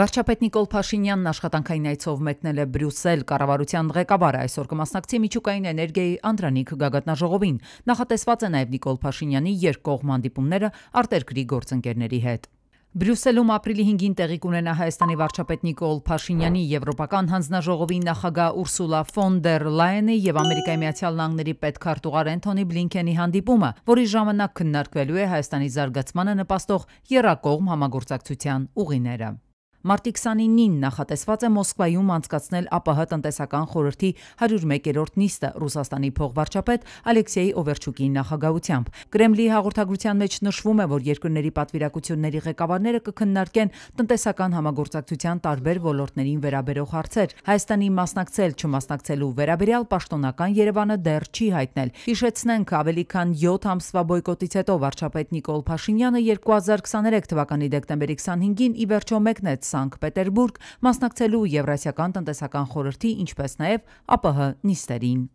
Վարչապետ Նիկոլ Փաշինյանն աշխատանքային այցով մեկնել է Բրյուսել։ Կառավարության ղեկավարը այսօր կմասնակցի միջուկային էներգիայի անդրանիկ գագաթնաժողովին։ Նախատեսված է նաև Նիկոլ Փաշինյանի երկկողմ հանդիպումները արտերկրի գործընկերների հետ։ Բրյուսելում ապրիլի 5-ին տեղի կունենա Հայաստանի վարչապետ Նիկոլ Փաշինյանի Եվրոպական հանձնաժողովի նախագահ Ուրսուլա ֆոն դեր Լայենի եւ Ամերիկայի Միացյալ Նահանգների պետքարտուղար Էնթոնի Բլինքենի հանդիպումը, որի ժամանակ քննարկվելու է Հայաստանի զարգացմանը նպաստող երակողմ համագործակցության ուղիները։ Մարտի 29-ին նախատեսված է Մոսկվայում անցկացնել ԱՊՀ տնտեսական խորհրդի 101-րդ նիստը Ռուսաստանի փոխվարչապետ Ալեքսեյ Օվերչուկի նախագահությամբ։ Կրեմլի հաղորդագրության մեջ նշվում է, որ երկրների պատվիրակությունների ղեկավարները կքննարկեն տնտեսական համագործակցության տարբեր ոլորտներին վերաբերող հարցեր։ Հայաստանի մասնակցել չմասնակցելու վերաբերյալ պաշտոնական Երևանը դեռ չի հայտնել։ Հիշեցնենք, ավելի քան 7 ամսվա բոյկոտից հետո վարչապետ Նիկոլ Փաշինյանը 2023 թվականի դեկտեմբերի 25-ին ի վերջո մեկնեց Սանկտ Պետերբուրգ՝ մասնակցելու Եվրասիական տնտեսական խորհրդի, ինչպես նաև ԱՊՀ նիստերին։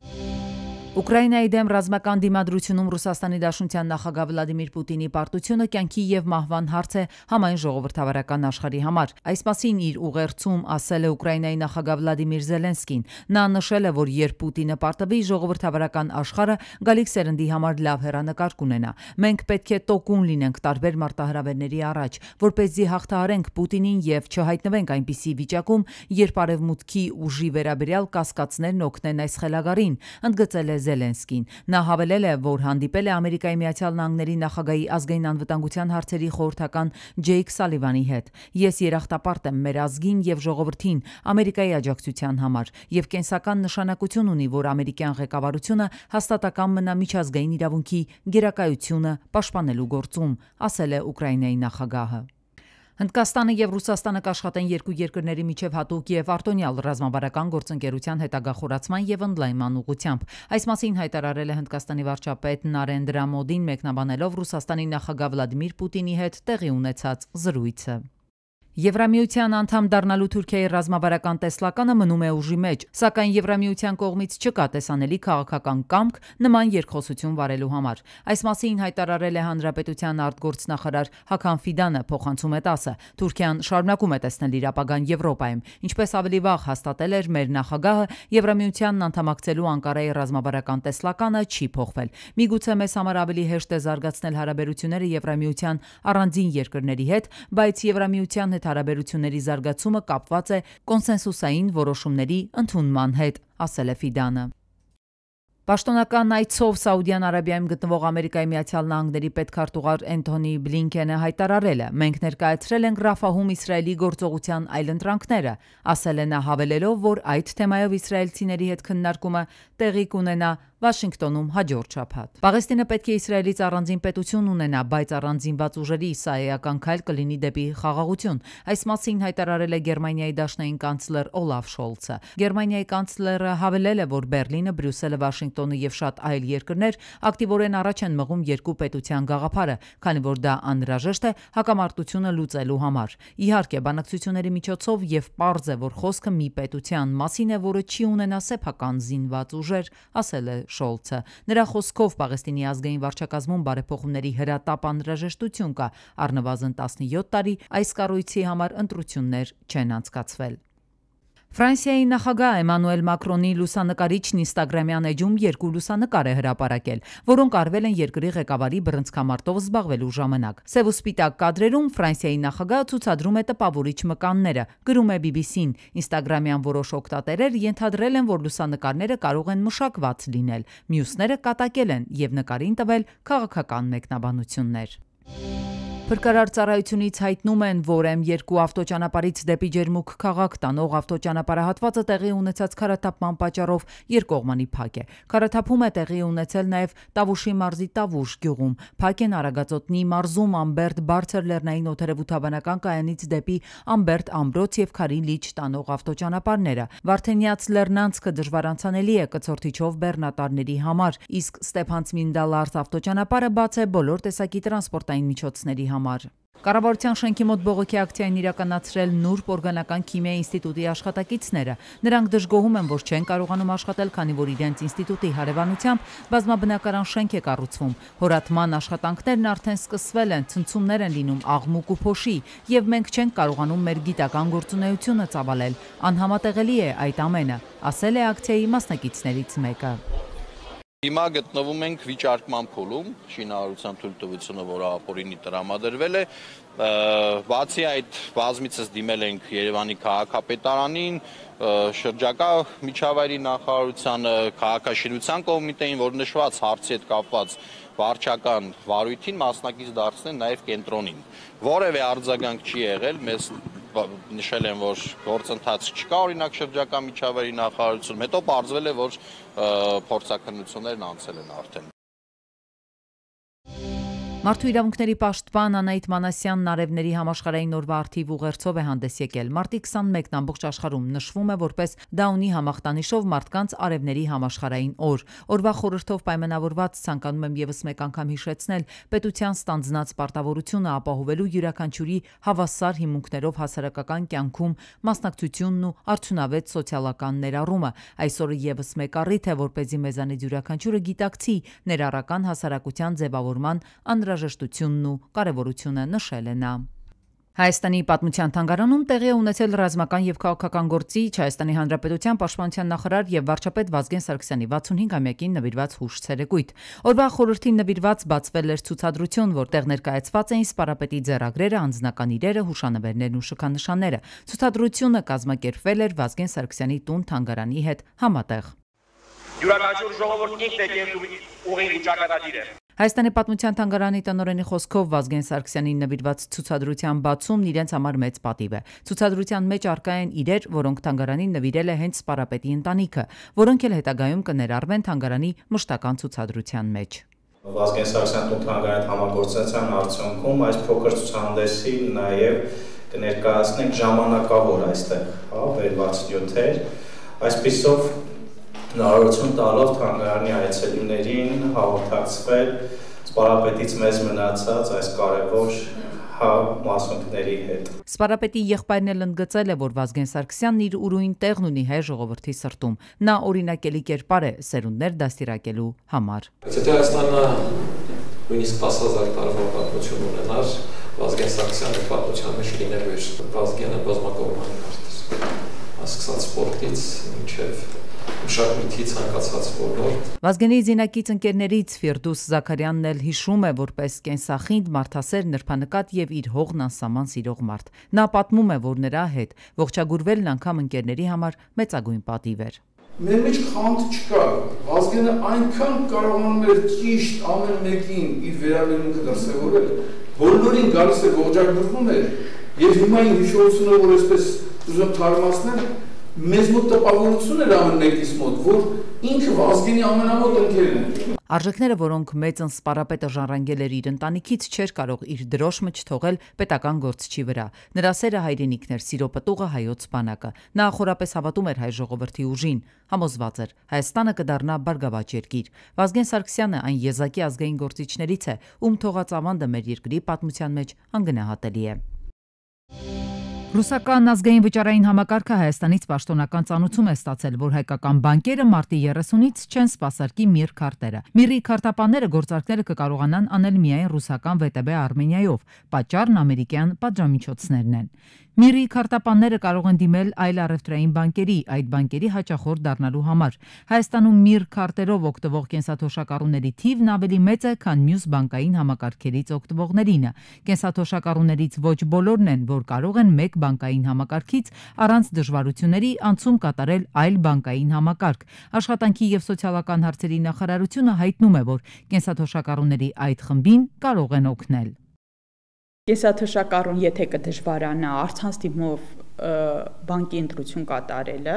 Ուկրաինայի դեմ ռազմական դիմադրությունում Ռուսաստանի Դաշնության նախագահ Վլադիմիր Պուտինի պարտությունը կյանքի եւ մահվան հարց է համայն ժողովրդավարական աշխարհի համար։ Այս մասին իր ուղերձում ասել է Ուկրաինայի նախագահ Վլադիմիր Զելենսկին։ Նա նշել է, որ երբ Պուտինը պարտվի ժողովրդավարական աշխարհը գալիք սերնդի համար լավ հերանեկար կունենա։ Մենք պետք է տոկուն լինենք տարբեր մարտահրավերների առաջ, որ เป զի հաղթահարենք Պուտինին եւ չհայտնվենք այնպիսի վիճակում, երբ արևմուտքի ուժի վերաբերյալ կասկածներն օգնեն այս խելագարին, ընդգծել է Զելենսկին։ Նա հավելել է, որ հանդիպել է Ամերիկայի Միացյալ Նահանգների նախագահի ազգային անվտանգության հարցերի խորհրդական Ջեյք Սալիվանի հետ։ Ես երախտապարտ եմ մեր ազգին եւ ժողովրդին Ամերիկայի աջակցության համար եւ կենսական նշանակություն ունի, որ ամերիկյան ղեկավարությունը հաստատակամ մնա միջազգային իրավունքի գերակայությունը պաշտպանելու գործում, ասել է Ուկրաինայի նախագահը։ Հնդկաստանը եւ Ռուսաստանը կաշխատեն երկու երկրների միջև հատուկ եւ արտոնյալ ռազմավարական գործընկերության հետագա խորացման եւ ընդլայնման ուղղությամբ։ Այս մասին հայտարարել է Հնդկաստանի վարչապետ Նարենդրա Մոդին, մեկնաբանելով Ռուսաստանի նախագահ Վլադիմիր Պուտինի հետ տեղի ունեցած զրույցը։ Եվրամիության անդամ դառնալու Թուրքիայի ռազմավարական տեսլականը մնում է ուժի մեջ, սակայն Եվրամիության կողմից չկա տեսանելի քաղաքական կամք նման երկխոսություն վարելու համար։ Այս մասին հայտարարել է Հանրապետության արտգործնախարար Հական Ֆիդանը, փոխանցում է ՏԱՍ-ը։ Թուրքիան շարունակում է տեսնել իր ապագան Եվրոպայում, ինչպես ավելի վաղ հաստատել էր մեր նախագահը, Եվրամիությանն անդամակցելու Անկարայի ռազմավարական տեսլականը չի փոխվել։ Միգուցե մեզ համար ավելի հեշտ է զարգացնել հարաբերությունները Եվրամիության առանձին երկրների հետ, բայց Եվրամիության հետ արտահերթ հարաբերությունների զարգացումը կապված է կոնսենսուսային որոշումների ընդունման հետ, ասել է Ֆիդանը։ Պաշտոնական այցով Սաուդյան Արաբիայում գտնվող Ամերիկայի Միացյալ Նահանգների պետքարտուղար Էնթոնի Բլինքենը հայտարարել է. «Մենք ներկայացրել ենք Ռաֆահում Իսրայելի գործողության այլընտրանքները», ասել է նա հավելելով, որ այդ թեմայով իսրայելցիների հետ քննարկումը տեղի կունենա Վաշինգտոնում հաջորդ շաբաթ։ Պաղեստինը պետք է Իսրայելից առանձին պետություն ունենա, բայց առանձինված ուժերի իսրայելական քայլ կլինի դեպի խաղաղություն։ Այս մասին հայտարարել է Գերմանիայի դաշնային կանցլեր Օլաֆ Շոլցը։ Գերմանիայի կանցլերը հավելել է, որ Բեռլինը, Բրյուսելը, Վաշինգտոնը եւ շատ այլ երկրներ ակտիվորեն առաջ են մղում երկու պետության գաղափարը, քանի որ դա անհրաժեշտ է հակամարտությունը լուծելու համար։ Իհարկե, բանակցությունների միջոցով եւ պարզ է, որ խոսքը մի պետության մասին է, որը չի ունենա սեփական զինված ուժեր, ասել է Շոլցը։ Նրա խոսքով Պաղեստինի ազգային վարչակազմում բարեփոխումների հրատապ անհրաժեշտություն կա, առնվազն 17 տարի այս կառույցի համար ընտրություններ չեն անցկացվել։ Ֆրանսիայի նախագահ Էմանուել Մակրոնի լուսանկարիչն Instagram-յան էջում երկու լուսանկար է հրապարակել, որոնք արվել են երկրի ղեկավարի բռնցքամարտով զբաղվելու ժամանակ։ Սև ու սպիտակ կադրերում Ֆրանսիայի նախագահը ցուցադրում է տպավորիչ մկանները, գրում է BBC-ն։ Instagram-յան որոշ օգտատերեր ենթադրել են, որ լուսանկարները կարող են մշակված լինել, մյուսները կատակել են եւ նկարին տվել քաղաքական մեկնաբանություններ։ Thank you Փրկարար ծառայությունից հայտնում են, որ M2 ավտոճանապարից դեպի Ջերմուկ քաղաք տանող ավտոճանապարհահատվածը տեղի ունեցած քարաթափման պատճառով երկկողմանի փակ է։ Քարաթափում է տեղի ունեցել նաև Տավուշի մարզի Տավուշ գյուղում։ Փակ են Արագածոտնի մարզում Ամբերտ բարձր լեռնային օթերևութաբանական կայանից դեպի Ամբերտ Ամբրոց եւ Քարի լիճ տանող ավտոճանապարհները։ Վարդենյաց լեռնանցքը դժվարանցանելի է կցորդիչով բեռնատարների համար, իսկ Ստեփանց Մինդալարս ավտոճանապարհը բաց է բոլոր տեսակի տրանսպորտային միջոցների համար համար։ Կառավարության շենքի մոտ բողոքի ակցիան իրականացրել Նուրբ օրգանական քիմիայի ինստիտուտի աշխատակիցները։ Նրանք դժգոհում են, որ չեն կարողանում աշխատել, քանի որ իրենց ինստիտուտի հարևանությամբ բազմաբնակարան շենք է կառուցվում։ Հորատման աշխատանքներն արդեն սկսվել են, ցնցումներ են լինում աղմուկ ու փոշի, եւ մենք չենք կարողանում մեր գիտական գործունեությունը ծավալել։ Անհամատեղելի է այդ ամենը, ասել է ակցիայի մասնակիցներից մեկը։ Հիմա գտնվում ենք վիճարկման փուլում, շինարարության թույլտվությունը, որը ապօրինի տրամադրվել է, բացի այդ բազմիցս դիմել ենք Երևանի քաղաքապետարանին, շրջակա միջավայրի նախարարությանը, քաղաքաշինության կոմիտեին, որ նշված հարցի հետ կապված վարչական վարույթին մասնակից դարձնեն նաև կենտրոնին։ Որևէ արձագանք չի եղել, մեզ նշել են, որ գործընթաց չկա օրինակ շրջակա միջավայրի նախարարություն, հետո բարձվել է, որ փորձակնություններն անցել են արդեն։ Մարդու իրավունքների պաշտպան Անահիտ Մանասյանն արևների համաշխարհային օրվա արդիվ ուղերձով է հանդես եկել։ Մարտի 21-ն ամբողջ աշխարհում նշվում է որպես Դաունի համախտանիշով մարդկանց արևների համաշխարհային օր։ Օրվա խորհրդով պայմանավորված ցանկանում եմ եւս մեկ անգամ հիշեցնել պետության ստանձնած պարտավորությունը ապահովելու յուրաքանչյուրի հավասար հիմունքներով հասարակական կյանքում մասնակցությունն ու արդյունավետ սոցիալական ներառումը։ Այսօրը եւս մեկ առիթ է, որպեսզի մեզանից յուրաքանչյուրը գիտակցի ներառական հասարակության ձևավորման ան անհրաժեշտությունն ու կարևորությունը նշել է նա։ Հայաստանի պատմության թանգարանում տեղի է ունեցել ռազմական եւ քաղաքական գործիչ Հայաստանի Հանրապետության պաշտպանության նախարար եւ վարչապետ Վազգեն Սարգսյանի 65-ամյակին նվիրված հուշ ցերեկույթ։ Օրվա խորհրդին նվիրված բացվել էր ցուցադրություն, որտեղ ներկայացված էին սպարապետի ձեռագրերը, անձնական իրերը, հուշանվերներն ու շքանշանները։ Ցուցադրությունը կազմակերպվել էր Վազգեն Սարգսյանի տուն թանգարանի հետ համատեղ։ Յուրաքանչյուր ժողովուրդն ինքն է կերտում ուղին ճակատագիրը։ Հայաստանի պատմության թանգարանի տնօրենի խոսքով Վազգեն Սարգսյանին նվիրված ցուցադրության բացումն իրենց համար մեծ պատիվ է։ Ցուցադրության մեջ առկա են իրեր, որոնք թանգարանին նվիրել է հենց Սպարապետի ընտանիքը, որոնք էլ հետագայում կներառվեն թանգարանի մշտական ցուցադրության մեջ։ Վազգեն Սարգսյան տուն թանգարանի համագործակցության արդյունքում այս փոքր ցուցահանդեսի նաև կներկայացնենք ժամանակավոր այստեղ, հա, վեր 67-եր, այսպիսով հնարավորություն տալով թանգարանի այցելուներին հաղորդակցվել սպարապետից մեզ մնացած այս կարևոր հա մասունքների հետ։ Սպարապետի եղբայրն էլ ընդգծել է, որ Վազգեն Սարգսյանն իր ուրույն տեղն ունի հայ ժողովրդի սրտում։ Նա օրինակելի կերպար է սերունդներ դաստիարակելու համար։ Եթե Հայաստանը նույնիսկ 10000 տարվա պատմություն ունենար, Վազգեն Սարգսյանը պատմության մեջ լինելու էր։ Վազգենը բազմակողմանի արտիստը, ասկսած սպորտից մինչև մշակույթի ցանկացած ոլորտ։ Վազգենի Զինակից ընկերներից Ֆիրդուս Զաքարյանն էլ հիշում է որպես կենսախինդ մարդասեր նրբանկատ եւ իր հողն անսահման սիրող մարդ։ Նա պատմում է, որ նրա հետ ողջագուրվելն անգամ ընկերների համար մեծագույն պատիվ էր։ Մեր մեջ խանութ չկա։ Վազգենը այնքան կարողանում էր ճիշտ ամեն մեկին իր վերաբերմունքը դրսևորել, բոլորին գալիս էր ողջագրվում էր։ Եվ հիմա այն հիշողությունը, որ այսպես ուզում թարմացնել, մեզ մոտ տպավորություն էր ամենակից մոտ, որ ինքը Վազգենի ամենամոտ ընկերն է։ Արժեքները, որոնք մեծ ընսպարապետը ժանրանգել էր իր ընտանիքից, չէր կարող իր դրոշմը չթողել պետական գործչի վրա։ Նրա սերը հայրենիքն էր, սիրո պտուղը հայոց բանակը։ Նա խորապես հավատում էր հայ ժողովրդի ուժին, համոզված էր Հայաստանը կդառնա բարգավաճ երկիր։ Վազգեն Սարգսյանը այն եզակի ազգային գործիչներից է, ում թողած ավանդը մեր երկրի պատմության մեջ անգնահատելի է։ Ռուսական ազգային վճարային համակարգը Հայաստանից պաշտոնական ծանուցում է ստացել, որ հայկական բանկերը մարտի 30-ից չեն սպասարկի Միր քարտերը։ Միրի քարտապանները գործարքները կկարողանան անել միայն ռուսական VTB Արմենիայով, պատճառն ամերիկյան պատժամիջոցներն են։ Միրի քարտապանները կարող են դիմել այլ առևտրային բանկերի, այդ բանկերի հաճախորդ դառնալու համար։ Հայաստանում Միր քարտերով օգտվող կենսաթոշակառուների թիվն ավելի մեծ է, քան մյուս բանկային համակարգերից օգտվողներինը։ Կենսաթոշակառուներից ոչ բոլորն են, որ կարող են մեկ բանկային համակարգից առանց դժվարությունների անցում կատարել այլ բանկային համակարգ։ Աշխատանքի եւ սոցիալական հարցերի նախարարությունը հայտնում է, որ կենսաթոշակառուների այդ խմբին կարող են օգնել։ Կենսաթոշակառուն եթե կդժվարանա արցան ստիմով բանկի ընտրություն կատարելը,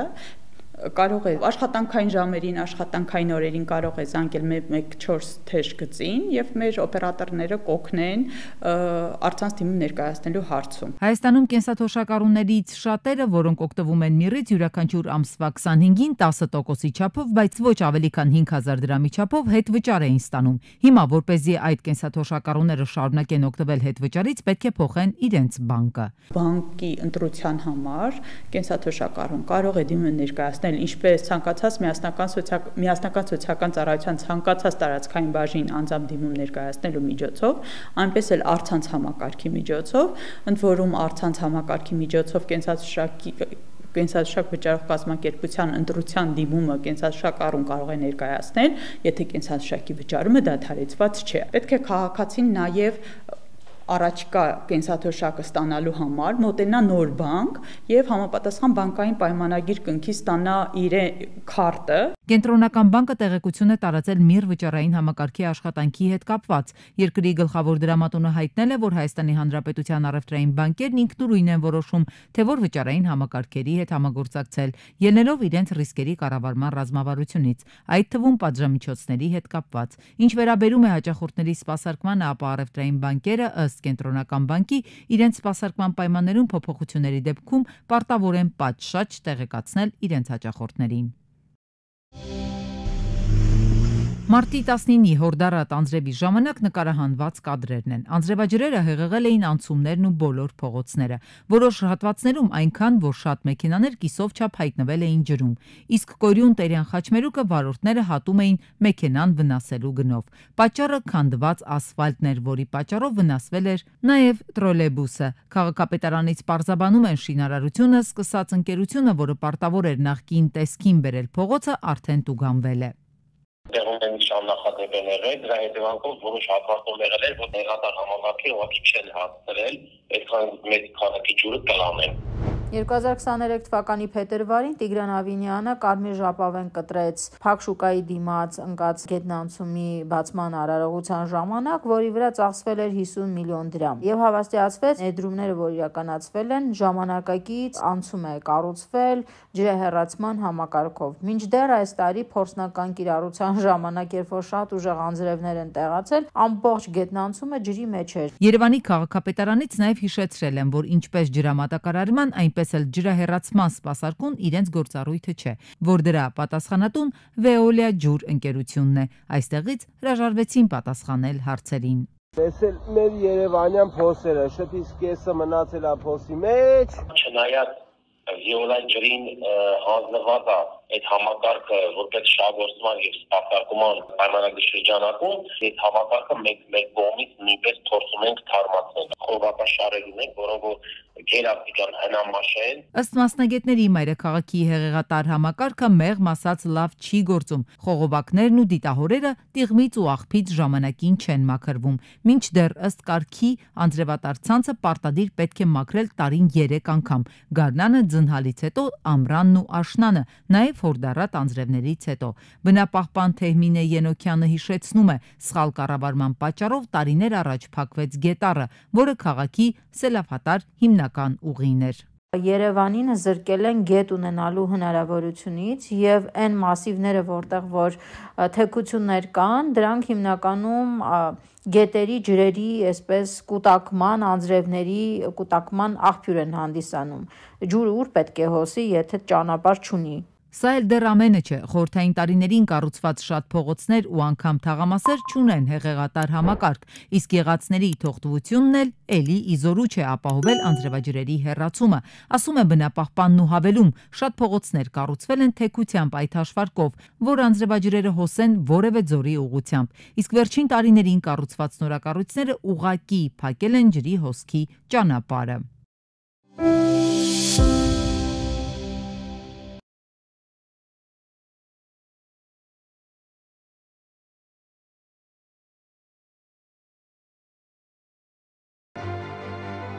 կարող է աշխատանքային ժամերին, աշխատանքային օրերին կարող է զանգել 114 թեժ գծին եւ մեր օպերատորները կօգնեն առցանց թիմում ներկայացնելու հարցում։ Հայաստանում կենսաթոշակառուներից շատերը, որոնք օգտվում են միրից յուրաքանչյուր ամսվա 25-ին 10%-ի չափով, բայց ոչ ավելի քան 5000 դրամի չափով հետ վճար էին ստանում։ Հիմա, որ เป զի այդ կենսաթոշակառուները շարունակեն օգտվել հետ վճարից, պետք է փոխեն իրենց բանկը։ Բանկի ընտրության համար կենսաթոշակառուն կարող է դիմեն ներկայացնել ներկայացնել ինչպես ցանկացած միասնական սոցիալ միասնական սոցիալական ծառայության ցանկացած տարածքային բաժին անձամբ դիմում ներկայացնելու միջոցով, այնպես էլ արցանց համակարգի միջոցով, ընդ որում արցանց համակարգի միջոցով կենսաթշակի կենսաշակ վճարող կազմակերպության ընտրության դիմումը կենսաշակ առուն կարող է ներկայացնել, եթե կենսաշակի վճարումը դադարեցված չէ։ Պետք է քաղաքացին նաև առաջկա կենսաթոշակը ստանալու համար մոտենա նոր բանկ եւ համապատասխան բանկային պայմանագիր կնքի ստանա իր քարտը Կենտրոնական բանկը տեղեկություն է տարածել Միր վճարային համակարգի աշխատանքի հետ կապված։ Երկրի գլխավոր դրամատոնը հայտնել է, որ Հայաստանի Հանրապետության առևտրային բանկերն ինքնուրույն են որոշում, թե որ վճարային համակարգերի հետ համագործակցել, ելնելով իրենց ռիսկերի կառավարման ռազմավարությունից, այդ թվում պատժամիջոցների հետ կապված։ Ինչ վերաբերում է հաճախորդների սպասարկմանը, ապա առևտրային բանկերը ըստ Կենտրոնական բանկի իրենց սպասարկման պայմաններում փոփոխությունների դեպքում պարտավոր են պատշաճ տեղեկացնել իրենց հաճախորդներին։ Մարտի 19-ի Հորդարատ անձրևի ժամանակ նկարահանված կադրերն են։ Անձրևաջրերը հեղեղել էին անցումներն ու բոլոր փողոցները։ Որոշ հատվածներում այնքան, որ շատ մեքենաներ կիսով չափ հայտնվել էին ջրում, իսկ Կորյուն Տերյան Խաչմերուկը վարորդները հատում էին մեքենան վնասելու գնով։ Պատճառը քանդված ասֆալտն էր, որի պատճառով վնասվել էր նաև տրոլեյբուսը։ Քաղաքապետարանից պարզաբանում են շինարարությունը սկսած ընկերությունը, որը պարտավոր էր նախկին տեսքին բերել փողոցը, արդեն տուգանվել է ամեն ինչ աննախադեպ է եղել, դրա հետևանքով որոշ հակարտում եղել էր, որ ներատար համանախի ուղղակի չեն հասցրել, այդքան մեծ քանակի ջուրը կլանեն։ 2023 թվականի փետրվարին Տիգրան Ավինյանը Կարմիր ժապավեն կտրեց Փակ շուկայի դիմաց ընկած գետնանցումի բացման արարողության ժամանակ, որի վրա ծախսվել էր 50 միլիոն դրամ։ Եվ հավաստիացվեց ներդրումները, որ իրականացվել են, ժամանակակից անցում է կառուցվել ջրահեռացման համակարգով։ Մինչդեռ այս տարի փորձնական կիրառության ժամանակ, երբ որ շատ ուժեղ անձրևներ են տեղացել, ամբողջ գետնանցումը ջրի մեջ էր։ Երևանի քաղաքապետարանից նաև հիշեցրել են, որ ինչպես ջրամատակարարման, այնպես ինչպես էլ ջրահեռացման սպասարկուն իրենց գործառույթը չէ, որ դրա պատասխանատուն Veolia ջուր ընկերությունն է։ Այստեղից հրաժարվեցին պատասխանել հարցերին։ Տեսել մեր Երևանյան փոսերը, շփից կեսը մնացել է փոսի մեջ։ Չնայած Veolia ջրին հանձնված է այդ համակարգը որպես շահգործման եւ սպարտակման պայմանագրշրջանակում այդ համակարգը մեկ մեկ կողմից նույնպես փորձում ենք թարմացնել խորհրդաշարերին են որոնք որ գերապիկան հնամաշեն ըստ մասնագետների մայրաքաղաքի հեղեղատար համակարգը մեղմ ասած լավ չի գործում խողովակներն ու դիտահորերը տիղմից ու աղբից ժամանակին չեն մաքրվում մինչդեռ ըստ կարգի անձրևատար ցանցը պարտադիր պետք է մաքրել տարին 3 անգամ գարնանը ձնհալից հետո ամրանն ու աշնանը նաեւ Ֆորդարատ անձրևներից հետո։ Բնապահպան Թեհմինե Ենոքյանը հիշեցնում է, սխալ կառավարման պատճառով տարիներ առաջ փակվեց գետառը, որը քաղաքի սելավատար հիմնական ուղին էր։ Երևանին զրկել են գետ ունենալու հնարավորությունից եւ այն մասիվները, որտեղ որ թեկություններ կան, դրանք հիմնականում գետերի ջրերի, այսպես կൂട്ടակման, անձրևների կൂട്ടակման աղբյուր են հանդիսանում։ Ջուրը ուր պետք է հոսի, եթե ճանապարհ չունի Սա էլ դեռ ամենը չէ, խորթային տարիներին կառուցված շատ փողոցներ ու անգամ թաղամասեր չունեն հեղեղատար համակարգ, իսկ եղածների թողտվությունն էլ ելի իզորու չէ ապահովել անձրևաջրերի հեռացումը։ Ասում է բնապահպանն ու հավելում, շատ փողոցներ կառուցվել են թեկությամբ այդ հաշվարկով, որ անձրևաջրերը հոսեն որևէ ձորի ուղությամբ, իսկ վերջին տարիներին կառուցված նորակառույցները ուղակի փակել են ջրի հոսքի ճանապարհը։ Thank you